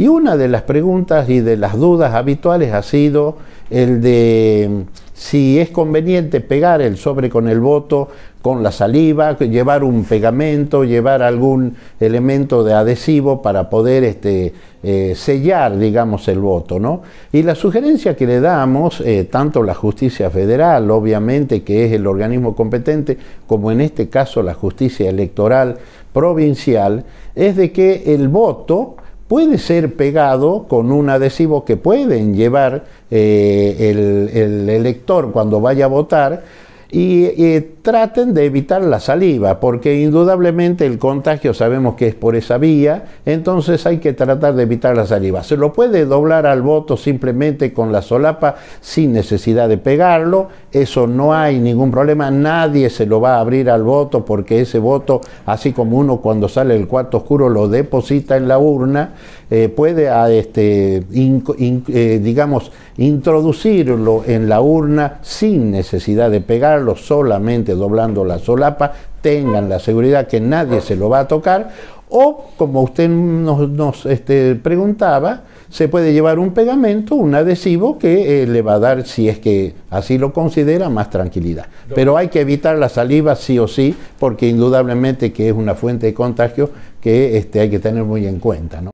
Y una de las preguntas y de las dudas habituales ha sido el de mm, si es conveniente pegar el sobre con el voto, con la saliva, llevar un pegamento, llevar algún elemento de adhesivo para poder este, eh, sellar, digamos, el voto. ¿no? Y la sugerencia que le damos, eh, tanto la justicia federal, obviamente, que es el organismo competente, como en este caso la justicia electoral provincial, es de que el voto puede ser pegado con un adhesivo que pueden llevar eh, el, elector cuando vaya a votar y eh, traten de evitar la saliva, porque indudablemente el contagio sabemos que es por esa vía, entonces hay que tratar de evitar la saliva. Se lo puede doblar al voto simplemente con la solapa sin necesidad de pegarlo, eso no hay ningún problema, nadie se lo va a abrir al voto porque ese voto, así como uno cuando sale del cuarto oscuro lo deposita en la urna, eh, puede a ah, este, eh, digamos, introducirlo en la urna sin necesidad de pegarlo, solamente doblando la solapa, tengan la seguridad que nadie se lo va a tocar, o como usted nos, este, preguntaba, se puede llevar un pegamento, un adhesivo que eh, le va a dar, si es que así lo considera, más tranquilidad. Pero hay que evitar la saliva sí o sí, porque indudablemente que es una fuente de contagio que este, hay que tener muy en cuenta. ¿no?